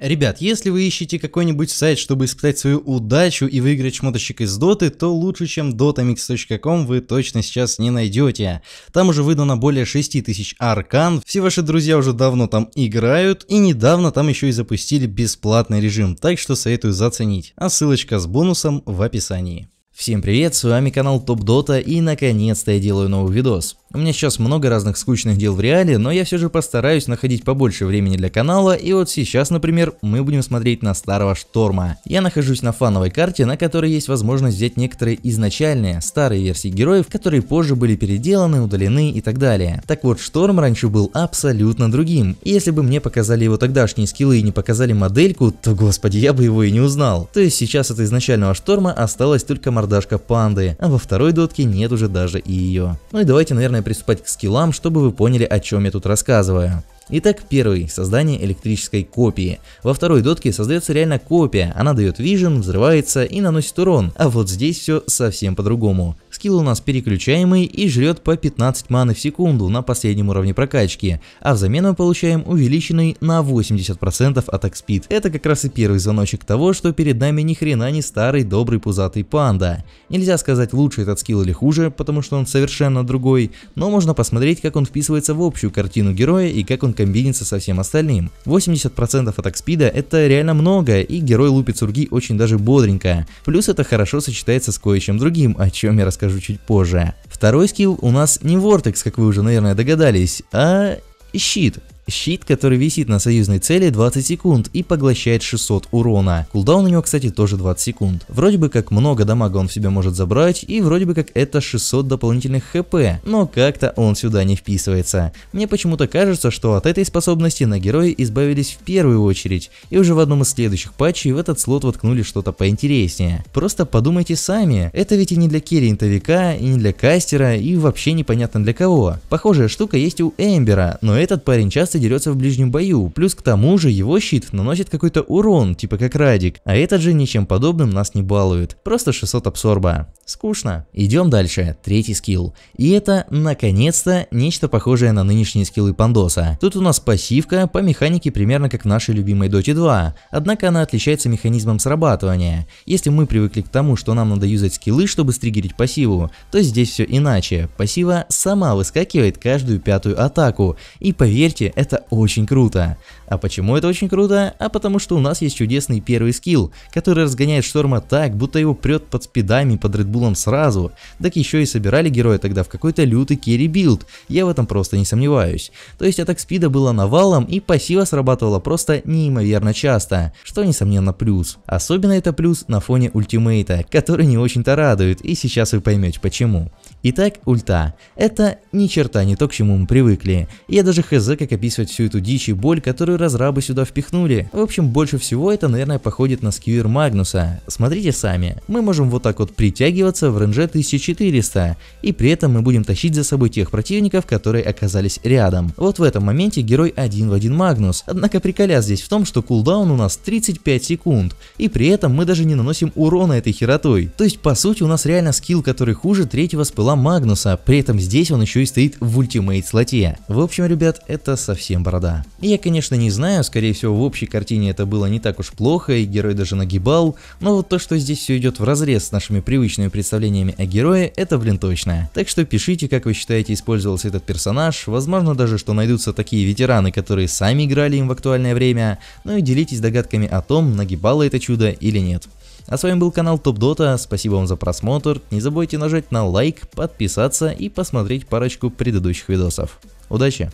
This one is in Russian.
Ребят, если вы ищете какой-нибудь сайт, чтобы испытать свою удачу и выиграть шмоточек из доты, то лучше, чем dotamix.com вы точно сейчас не найдете. Там уже выдано более 6000 аркан, все ваши друзья уже давно там играют, и недавно там еще и запустили бесплатный режим, так что советую заценить. А ссылочка с бонусом в описании. Всем привет, с вами канал Топ Дота и наконец-то я делаю новый видос. У меня сейчас много разных скучных дел в реале, но я все же постараюсь находить побольше времени для канала, и вот сейчас, например, мы будем смотреть на старого Шторма. Я нахожусь на фановой карте, на которой есть возможность взять некоторые изначальные, старые версии героев, которые позже были переделаны, удалены и так далее. Так вот, Шторм раньше был абсолютно другим, и если бы мне показали его тогдашние скиллы и не показали модельку, то господи, я бы его и не узнал. То есть сейчас от изначального Шторма осталась только морда мордашка панды, а во второй дотке нет уже даже и ее. Ну и давайте, наверное, приступать к скиллам, чтобы вы поняли, о чем я тут рассказываю. Итак, первый – создание электрической копии. Во второй дотке создается реально копия, она дает вижен, взрывается и наносит урон, а вот здесь все совсем по-другому. Скилл у нас переключаемый и жрет по 15 маны в секунду на последнем уровне прокачки, а взамен мы получаем увеличенный на 80% атак спид. Это как раз и первый звоночек того, что перед нами ни хрена не старый добрый пузатый панда. Нельзя сказать лучше этот скилл или хуже, потому что он совершенно другой, но можно посмотреть как он вписывается в общую картину героя и как он комбинится со всем остальным. 80% атак спида это реально много и герой лупит сурги очень даже бодренько, плюс это хорошо сочетается с кое-чем другим, о чем я расскажу расскажу чуть позже. Второй скилл у нас не Vortex, как вы уже, наверное, догадались, а щит щит, который висит на союзной цели 20 секунд и поглощает 600 урона. Кулдаун у него, кстати, тоже 20 секунд. Вроде бы как много дамага он в себя может забрать, и вроде бы как это 600 дополнительных хп, но как-то он сюда не вписывается. Мне почему-то кажется, что от этой способности на герои избавились в первую очередь, и уже в одном из следующих патчей в этот слот воткнули что-то поинтереснее. Просто подумайте сами, это ведь и не для керринтовика, и не для кастера, и вообще непонятно для кого. Похожая штука есть у Эмбера, но этот парень часто дерется в ближнем бою, плюс к тому же его щит наносит какой-то урон, типа как Радик, а этот же ничем подобным нас не балует, просто 600 абсорба. Скучно. Идем дальше, третий скилл. И это, наконец-то, нечто похожее на нынешние скиллы Пандоса. Тут у нас пассивка по механике примерно как в нашей любимой Dota 2, однако она отличается механизмом срабатывания. Если мы привыкли к тому, что нам надо юзать скиллы, чтобы стригерить пассиву, то здесь все иначе. Пассива сама выскакивает каждую пятую атаку, и поверьте, это это очень круто. А почему это очень круто? А потому что у нас есть чудесный первый скилл, который разгоняет Шторма так, будто его прет под спидами под Редбулом сразу. Так еще и собирали героя тогда в какой-то лютый керри билд, я в этом просто не сомневаюсь. То есть атак спида было навалом и пассива срабатывала просто неимоверно часто, что несомненно плюс. Особенно это плюс на фоне ультимейта, который не очень-то радует, и сейчас вы поймете почему. Итак, ульта. Это ни черта не то, к чему мы привыкли. Я даже хз как описывать всю эту дичь и боль, которую разрабы сюда впихнули. В общем, больше всего это, наверное, походит на Скивер Магнуса. Смотрите сами. Мы можем вот так вот притягиваться в рейнже 1400, и при этом мы будем тащить за собой тех противников, которые оказались рядом. Вот в этом моменте герой один в один Магнус. Однако приколя здесь в том, что кулдаун у нас 35 секунд, и при этом мы даже не наносим урона этой херотой. То есть, по сути, у нас реально скилл, который хуже третьего спыла Магнуса, при этом здесь он еще и стоит в ультимейт слоте. В общем, ребят, это совсем борода. Я, конечно, не знаю, скорее всего в общей картине это было не так уж плохо, и герой даже нагибал, но вот то, что здесь все идет в разрез с нашими привычными представлениями о герое, это блин точно. Так что пишите, как вы считаете использовался этот персонаж, возможно даже, что найдутся такие ветераны, которые сами играли им в актуальное время, ну и делитесь догадками о том, нагибало это чудо или нет. А с вами был канал Топ Дота, спасибо вам за просмотр, не забудьте нажать на лайк, подписаться и посмотреть парочку предыдущих видосов. Удачи!